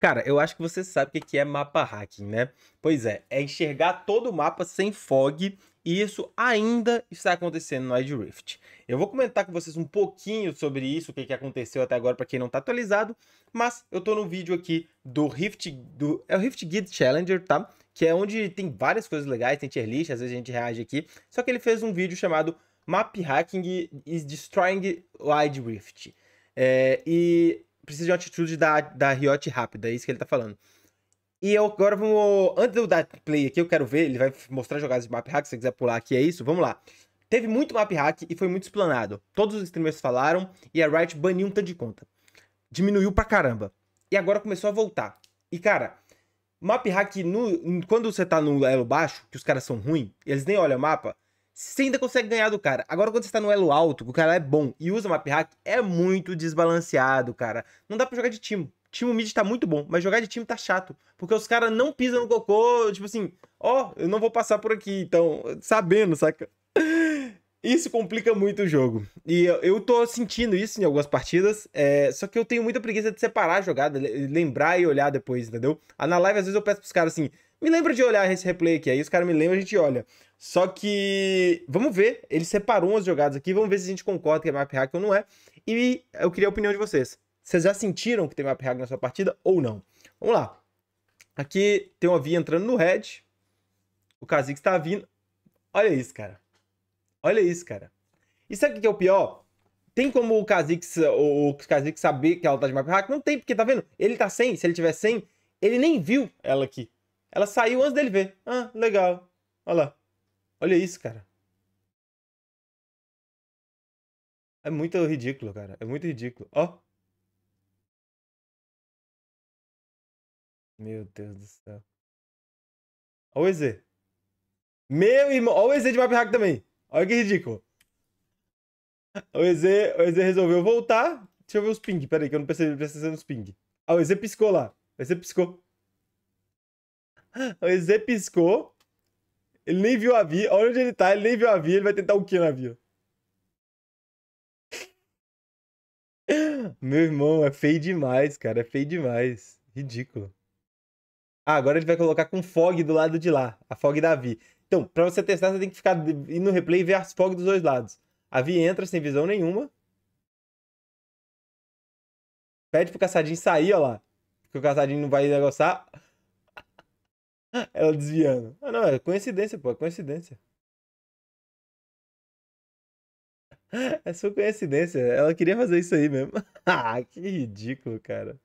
Cara, eu acho que você sabe o que é mapa hacking, né? Pois é, é enxergar todo o mapa sem fog e isso ainda está acontecendo no Edge Rift. Eu vou comentar com vocês um pouquinho sobre isso, o que, que aconteceu até agora para quem não está atualizado, mas eu estou no vídeo aqui do Rift, do, é o Rift Guide Challenger, tá? Que é onde tem várias coisas legais, tem tier list, às vezes a gente reage aqui, só que ele fez um vídeo chamado Map Hacking is Destroying Wide Rift. É, e precisa de uma atitude da, da Riot rápida, é isso que ele tá falando. E eu agora vamos. Antes de eu dar play aqui, eu quero ver. Ele vai mostrar jogadas de map hack. Se você quiser pular aqui, é isso. Vamos lá. Teve muito map hack e foi muito explanado. Todos os streamers falaram e a Riot baniu um tanto de conta. Diminuiu pra caramba. E agora começou a voltar. E cara, map hack, no, quando você tá no elo baixo, que os caras são ruins, eles nem olham o mapa você ainda consegue ganhar do cara. Agora, quando você tá no elo alto, o cara é bom e usa map hack, é muito desbalanceado, cara. Não dá pra jogar de time. Time mid tá muito bom, mas jogar de time tá chato. Porque os caras não pisam no cocô, tipo assim, ó, oh, eu não vou passar por aqui, então, sabendo, saca? Isso complica muito o jogo. E eu, tô sentindo isso em algumas partidas, é, só que eu tenho muita preguiça de separar a jogada, lembrar e olhar depois, entendeu? Ah, na live, às vezes eu peço pros caras assim, me lembra de olhar esse replay aqui, aí os caras me lembram, a gente olha. Só que vamos ver, ele separou umas jogadas aqui, vamos ver se a gente concorda que é map hack ou não é. E eu queria a opinião de vocês. Vocês já sentiram que tem map hack na sua partida ou não? Vamos lá. Aqui tem uma via entrando no red. O Kha'Zix tá vindo. Olha isso, cara. Olha isso, cara. E sabe o que é o pior? Tem como o Kha'Zix, o Kha'Zix saber que ela tá de map hack? Não tem, porque tá vendo? Ele tá sem, se ele tiver sem, ele nem viu ela aqui. Ela saiu antes dele ver. Ah, legal. Olha lá. Olha isso, cara. É muito ridículo, cara. É muito ridículo. Ó. Meu Deus do céu. Olha o EZ. Meu irmão. Olha o EZ de Map também. Olha que ridículo. O EZ, o EZ resolveu voltar. Deixa eu ver os ping. Pera aí, que eu não percebi prestando os ping. Ah, o EZ piscou lá. O EZ piscou. O EZ piscou. Ele nem viu a via. Olha onde ele tá, ele nem viu a via. Ele vai tentar o que na via? Meu irmão, é feio demais, cara. É feio demais. Ridículo. Ah, agora ele vai colocar com fog do lado de lá. A fog da Vi. Então, pra você testar, você tem que ficar indo no replay e ver as fog dos dois lados. A Vi entra sem visão nenhuma. Pede pro caçadinho sair, ó lá. Porque o caçadinho não vai negociar. Ela desviando. Ah, não, é coincidência, pô, é coincidência. É só coincidência. Ela queria fazer isso aí mesmo. ah, que ridículo, cara.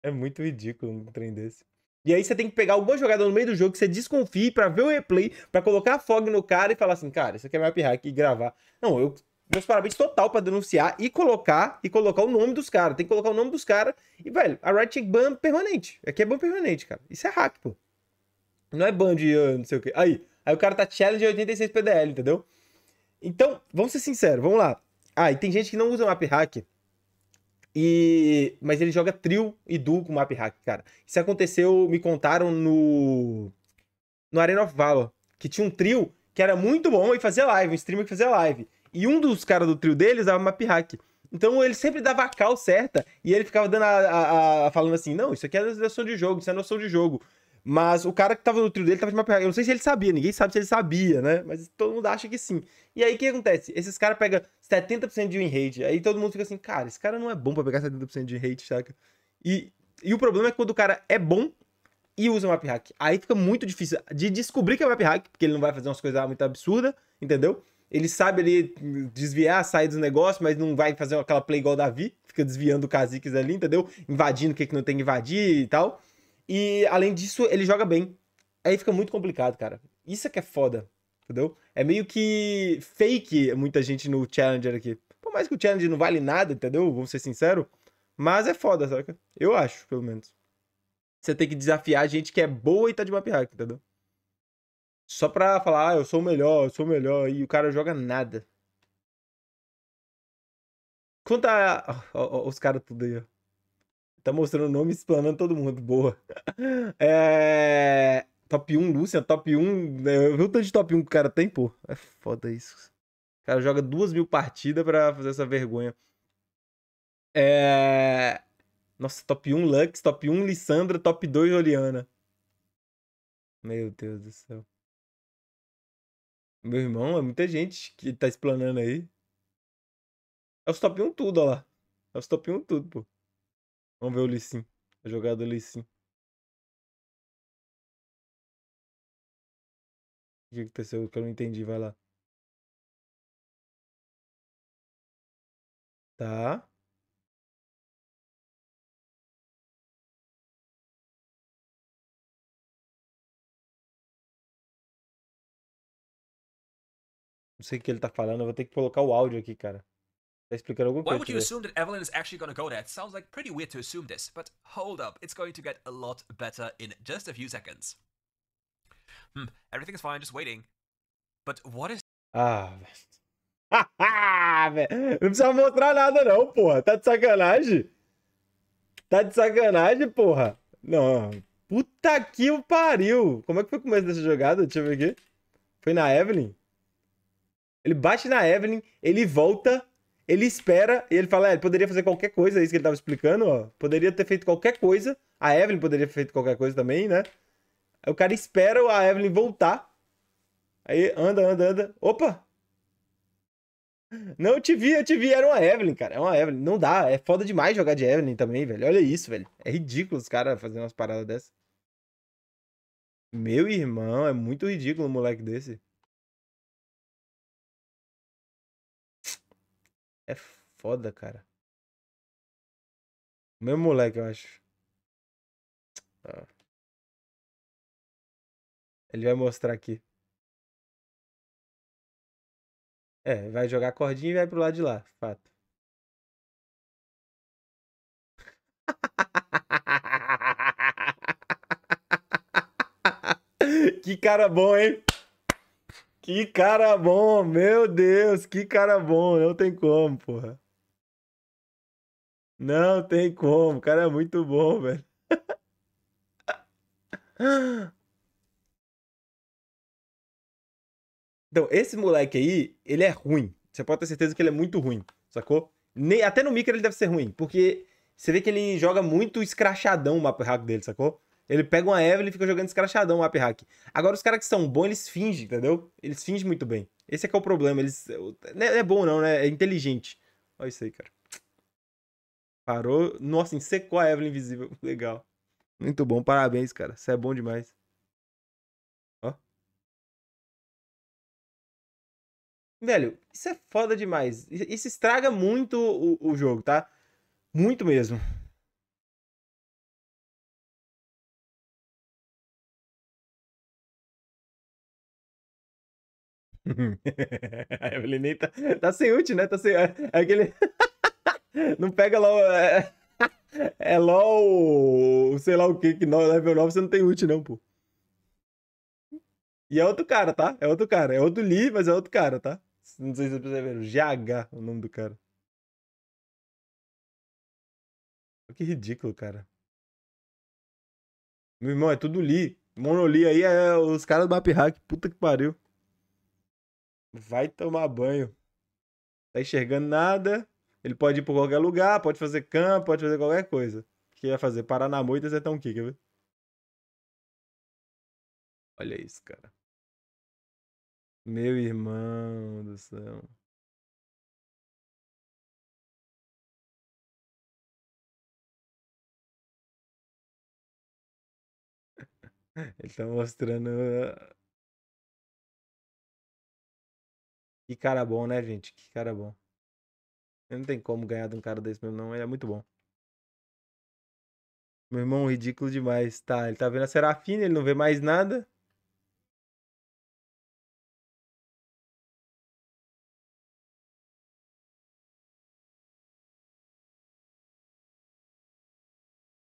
É muito ridículo um trem desse. E aí você tem que pegar alguma jogada no meio do jogo que você desconfie para ver o replay, para colocar a fog no cara e falar assim, cara, isso aqui é meu hack e gravar. Não, eu meus parabéns total para denunciar e colocar e colocar o nome dos caras. Tem que colocar o nome dos caras. E, velho, a Riot tinha ban permanente. Aqui é ban permanente, cara. Isso é hack, pô. Não é ban de uh, não sei o quê. Aí, aí o cara tá challenge 86 PDL, entendeu? Então, vamos ser sinceros, vamos lá. Ah, e tem gente que não usa map hack. E... Mas ele joga trio e duo com map hack, cara. Isso aconteceu, me contaram no. No Arena of Valor. Que tinha um trio que era muito bom e fazia live, um streamer que fazia live. E um dos caras do trio dele usava map hack. Então ele sempre dava a cal certa e ele ficava dando a, a, a, falando assim: não, isso aqui é noção de jogo, isso é noção de jogo. Mas o cara que tava no trio dele tava de hack. Eu não sei se ele sabia, ninguém sabe se ele sabia, né? Mas todo mundo acha que sim. E aí o que acontece? Esses caras pegam 70% de win rate. Aí todo mundo fica assim, cara, esse cara não é bom pra pegar 70% de win rate, saca? E, e o problema é quando o cara é bom e usa map hack. Aí fica muito difícil de descobrir que é map hack, porque ele não vai fazer umas coisas muito absurdas, entendeu? Ele sabe ali desviar, sair dos negócios, mas não vai fazer aquela play igual o Davi, fica desviando o Kha'Zix ali, entendeu? Invadindo o que, é que não tem que invadir e tal. E além disso, ele joga bem. Aí fica muito complicado, cara. Isso é que é foda, entendeu? É meio que fake muita gente no Challenger aqui. Por mais que o Challenger não vale nada, entendeu? Vamos ser sinceros. Mas é foda, saca? Eu acho, pelo menos. Você tem que desafiar a gente que é boa e tá de map hack, entendeu? Só pra falar, ah, eu sou o melhor, eu sou o melhor, e o cara joga nada. Quanto a. Ó, ó, os caras tudo aí, ó. Tá mostrando o nome e explanando todo mundo. Boa. É... Top 1, Lúcia, Top 1. Né, Viu o tanto de top 1 que o cara tem, pô. É foda isso. O cara joga duas mil partidas pra fazer essa vergonha. É... Nossa, top 1 Lux, top 1 Lissandra, top 2 Oliana. Meu Deus do céu. Meu irmão, é muita gente que tá explanando aí. É os top 1 tudo, ó lá. É os top 1 tudo, pô. Vamos ver o Lissim. A jogada do Lissim. O que aconteceu que eu não entendi? Vai lá. Tá. Não sei o que ele tá falando, eu vou ter que colocar o áudio aqui, cara. Tá explicando alguma coisa. Why would you assume that Evelyn is actually gonna go there? It sounds like pretty weird to assume this, but hold up, it's going to get a lot better in just a few seconds. Hmm, everything's fine, just waiting. But what is... Ah, velho. não precisa mostrar nada não, porra. Tá de sacanagem? Tá de sacanagem, porra? Não. Puta que o pariu. Como é que foi o começo dessa jogada? Deixa eu ver aqui. Foi na Evelyn? Ele bate na Evelyn, ele volta, ele espera e ele fala: é, ele poderia fazer qualquer coisa, é isso que ele tava explicando, ó. Poderia ter feito qualquer coisa. A Evelyn poderia ter feito qualquer coisa também, né? Aí o cara espera a Evelyn voltar. Aí anda, anda, anda. Opa! Não, eu te vi, eu te vi. Era uma Evelyn, cara. É uma Evelyn. Não dá. É foda demais jogar de Evelyn também, velho. Olha isso, velho. É ridículo os caras fazendo umas paradas dessas. Meu irmão, é muito ridículo um moleque desse. É foda, cara. O mesmo moleque, eu acho. Ah. Ele vai mostrar aqui. É, vai jogar cordinha e vai pro lado de lá, fato. que cara bom, hein? Que cara bom, meu Deus, que cara bom, não tem como, porra. Não tem como, o cara é muito bom, velho. Então, esse moleque aí, ele é ruim. Você pode ter certeza que ele é muito ruim, sacou? Nem, até no micro ele deve ser ruim, porque você vê que ele joga muito escrachadão o mapa hack dele, sacou? Ele pega uma Evelyn e fica jogando escrachadão o app hack. Agora, os caras que são bons, eles fingem, entendeu? Eles fingem muito bem. Esse é que é o problema. Eles. Não né, é bom, não, né? É inteligente. Olha isso aí, cara. Parou. Nossa, ensecou a Evelyn invisível. Legal. Muito bom. Parabéns, cara. Você é bom demais. Ó. Velho, isso é foda demais. Isso estraga muito o, o jogo, tá? Muito mesmo. a Evelyn nem tá, tá sem ult, né? Tá sem. É, é aquele. não pega lá. É, é o. Sei lá o que, que level 9 você não tem ult, não, pô. E é outro cara, tá? É outro cara. É outro Lee, mas é outro cara, tá? Não sei se vocês perceberam. GH, o nome do cara. Que ridículo, cara. Meu irmão, é tudo Lee. Monoli aí é os caras do Map Hack. Puta que pariu. Vai tomar banho. Tá enxergando nada. Ele pode ir pra qualquer lugar, pode fazer campo, pode fazer qualquer coisa. O que ia fazer? Parar na moita e acertar um kick, viu? Olha isso, cara. Meu irmão do céu. Ele tá mostrando Que cara bom, né, gente? Que cara bom. Não tem como ganhar de um cara desse mesmo, não. Ele é muito bom. Meu irmão, ridículo demais. Tá, ele tá vendo a Serafina, ele não vê mais nada.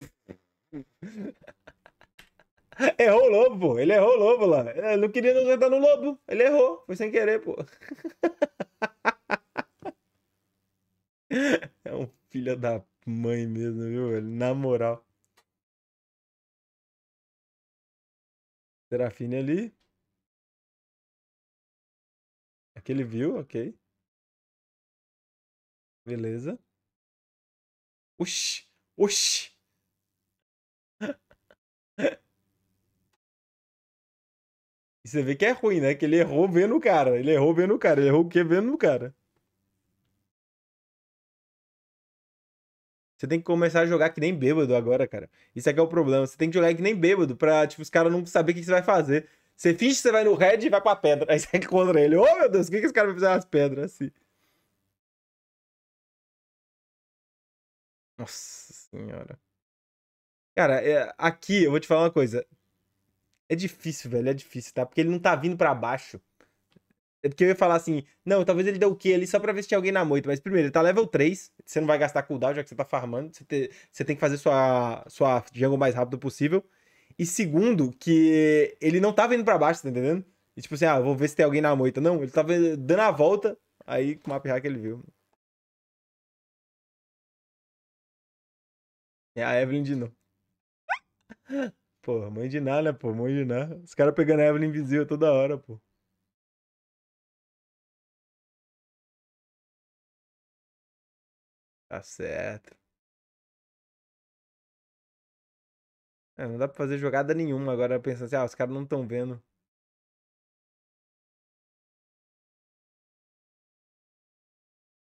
Errou o lobo, ele errou o lobo lá. Eu não queria não sentar no lobo, ele errou, foi sem querer, pô. É um filho da mãe mesmo, viu, velho? Na moral. Serafine ali. Aquele viu, ok. Beleza. Oxi! Oxi! você vê que é ruim, né? Que ele errou vendo o cara. Ele errou vendo o cara. Ele errou o quê vendo o cara. Você tem que começar a jogar que nem bêbado agora, cara. Isso aqui é o problema. Você tem que jogar que nem bêbado pra, tipo, os caras não saber o que você vai fazer. Você finge que você vai no red e vai pra pedra. Aí você encontra ele. Ô, oh, meu Deus, o que, que esse cara vai fazer nas pedras? Assim. Nossa senhora. Cara, é, aqui eu vou te falar uma coisa. É difícil, velho, é difícil, tá? Porque ele não tá vindo para baixo. É porque eu ia falar assim, não, talvez ele dê o quê ali só pra ver se tinha alguém na moita. Mas primeiro, ele tá level 3, você não vai gastar cooldown, já que você tá farmando. Você, você tem que fazer sua, sua jungle o mais rápido possível. E segundo, que ele não tá vindo pra baixo, tá entendendo? E tipo assim, ah, vou ver se tem alguém na moita. Não, ele tava dando a volta, aí com o map hack ele viu. É a Evelyn de novo. Pô, mãe de nada, né, pô? Mãe de nada. Os caras pegando a Evelyn invisível toda hora, pô. Tá certo. É, não dá pra fazer jogada nenhuma agora pensando assim, ah, os caras não estão vendo.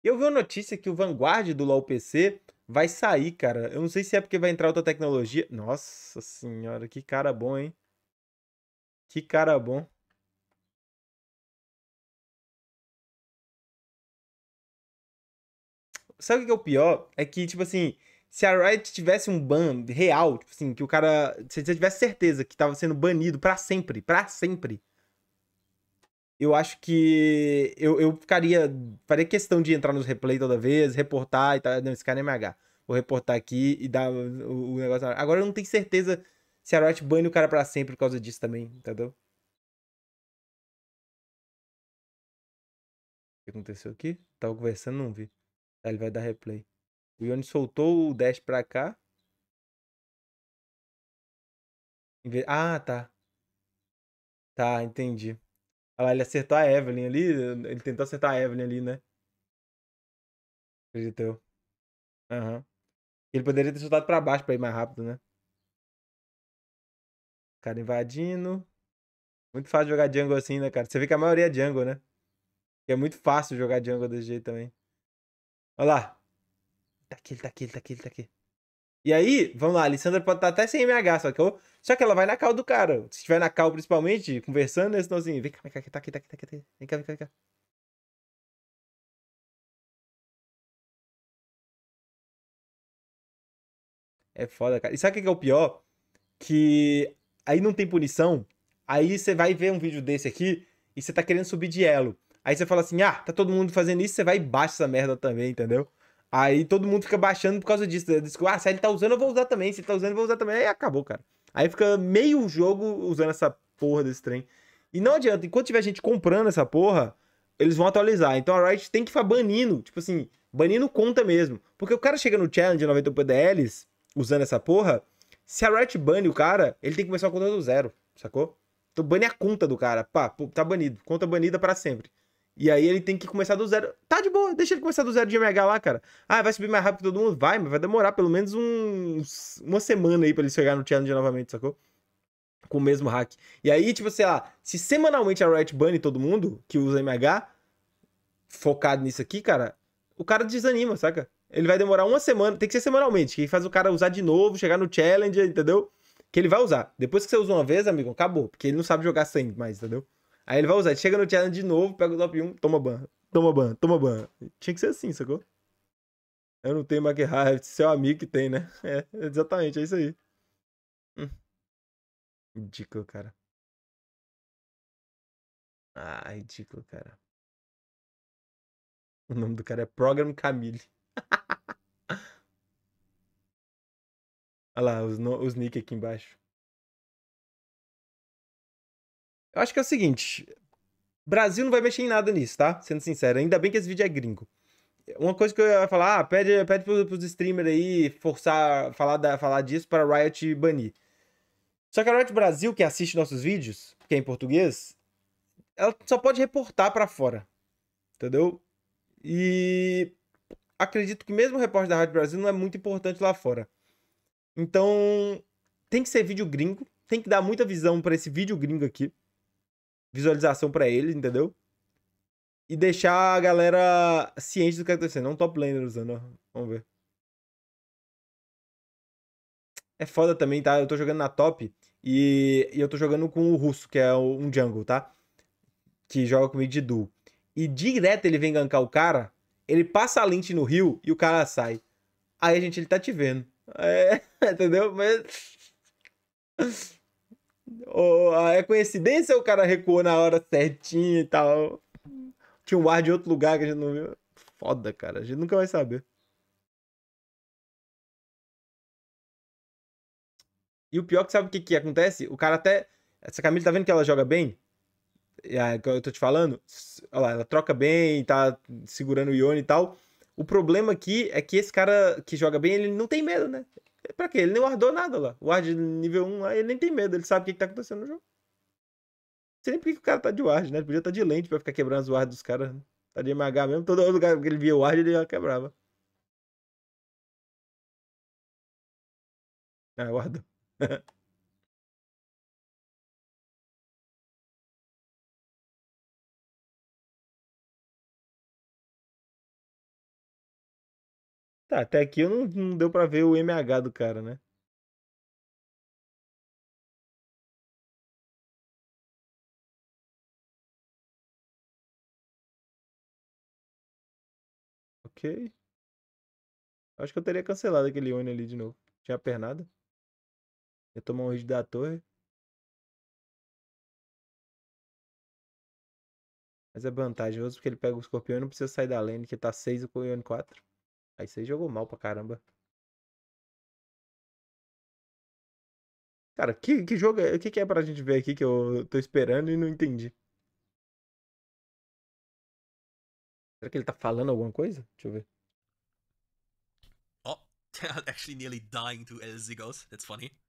Eu vi uma notícia que o Vanguard do LoL PC vai sair, cara. Eu não sei se é porque vai entrar outra tecnologia. Nossa senhora, que cara bom, hein? Que cara bom. Sabe o que é o pior? É que, tipo assim, se a Riot tivesse um ban real, tipo assim, que o cara. Se você tivesse certeza que tava sendo banido para sempre, para sempre eu acho que eu, eu ficaria. Faria questão de entrar nos replay toda vez, reportar e tal. Não, esse cara é MH. Vou reportar aqui e dar o, o negócio. Agora eu não tenho certeza se a Riot banha o cara para sempre por causa disso também, entendeu? O que aconteceu aqui? Tava conversando, não vi. ele vai dar replay. O Yoni soltou o dash pra cá. Ah, tá. Tá, entendi. Olha lá, ele acertou a Evelyn ali. Ele tentou acertar a Evelyn ali, né? Acredito eu. Aham. Uhum. Ele poderia ter chutado pra baixo pra ir mais rápido, né? O cara invadindo. Muito fácil jogar jungle assim, né, cara? Você vê que a maioria é jungle, né? é muito fácil jogar jungle desse jeito também. Olha lá. Tá aqui, ele tá aqui, ele tá aqui, ele tá aqui. E aí, vamos lá, a Alessandra pode estar tá até sem MH, só que, eu, só que ela vai na cal do cara. Se estiver na cal, principalmente, conversando, eles estão assim, vem cá, vem cá, tá, tá aqui, tá aqui, tá aqui, vem cá, vem cá, vem cá. É foda, cara. E sabe o que é o pior? Que aí não tem punição, aí você vai ver um vídeo desse aqui e você tá querendo subir de elo. Aí você fala assim, ah, tá todo mundo fazendo isso, você vai e baixa essa merda também, entendeu? Aí todo mundo fica baixando por causa disso. Né? Diz que, ah, se ele tá usando, eu vou usar também. Se ele tá usando, eu vou usar também. Aí acabou, cara. Aí fica meio jogo usando essa porra desse trem. E não adianta, enquanto tiver gente comprando essa porra, eles vão atualizar. Então a Riot tem que ficar banindo, tipo assim, banindo conta mesmo. Porque o cara chega no challenge 90 PDLs, usando essa porra, se a Riot bane o cara, ele tem que começar a conta do zero, sacou? Então bane a conta do cara, pá, tá banido, conta banida para sempre. E aí ele tem que começar do zero. Tá de boa, deixa ele começar do zero de MH lá, cara. Ah, vai subir mais rápido que todo mundo? Vai, mas vai demorar pelo menos um, uma semana aí pra ele chegar no challenge novamente, sacou? Com o mesmo hack. E aí, tipo, sei assim, lá, ah, se semanalmente a Riot bane todo mundo que usa MH, focado nisso aqui, cara, o cara desanima, saca? Ele vai demorar uma semana, tem que ser semanalmente, que faz o cara usar de novo, chegar no challenge, entendeu? Que ele vai usar. Depois que você usa uma vez, amigo, acabou, porque ele não sabe jogar sem mais, entendeu? Aí ele vai usar, chega no challenge de novo, pega o top 1, toma ban, toma ban, toma ban. Tinha que ser assim, sacou? Eu não tenho McHarry, seu amigo que tem, né? É, exatamente, é isso aí. Hum. Ridículo, cara. Ah, ridículo, cara. O nome do cara é Program Camille. Olha lá, os, no, os nick aqui embaixo. Eu acho que é o seguinte: Brasil não vai mexer em nada nisso, tá? Sendo sincero, ainda bem que esse vídeo é gringo. Uma coisa que eu ia falar, ah, pede, pede pros, pros streamers aí forçar, falar, da, falar disso para Riot banir. Só que a Riot Brasil, que assiste nossos vídeos, que é em português, ela só pode reportar para fora. Entendeu? E acredito que mesmo o repórter da Rádio Brasil não é muito importante lá fora. Então, tem que ser vídeo gringo, tem que dar muita visão para esse vídeo gringo aqui visualização para ele, entendeu? E deixar a galera ciente do que tá acontecendo. Não top laner usando, ó. Vamos ver. É foda também, tá? Eu tô jogando na top e, e eu tô jogando com o russo, que é um jungle, tá? Que joga comigo de duo. E direto ele vem gankar o cara, ele passa a lente no rio e o cara sai. Aí a gente, ele tá te vendo. É, entendeu? Mas. Ou, é coincidência ou o cara recuou na hora certinha e tal? Tinha um ar de outro lugar que a gente não viu. Foda, cara. A gente nunca vai saber. E o pior é que sabe o que, que acontece? O cara até. Essa Camille tá vendo que ela joga bem? Eu tô te falando. Olha lá, ela troca bem, tá segurando o Ione e tal. O problema aqui é que esse cara que joga bem, ele não tem medo, né? Pra quê? Ele nem guardou nada lá. O Ward nível 1 lá, ele nem tem medo, ele sabe o que, que tá acontecendo no jogo. sei nem por que o cara tá de Ward, né? Ele podia estar tá de lente pra ficar quebrando as Wards dos caras. Né? Tá de MH mesmo, todo lugar que ele via Ward, ele já quebrava. Ah, guardou. Tá, até aqui eu não, não deu pra ver o MH do cara, né? Ok. Acho que eu teria cancelado aquele Oni ali de novo. Tinha pernada. Ia tomar um hit da torre. Mas é vantajoso porque ele pega o escorpião e não precisa sair da lane, que tá 6 e o Ione 4. Aí você jogou mal pra caramba. Cara, que, que jogo é? O que, que é pra gente ver aqui que eu tô esperando e não entendi? Será que ele tá falando alguma coisa? Deixa eu ver. Oh, actually nearly dying to El Zigos. That's funny.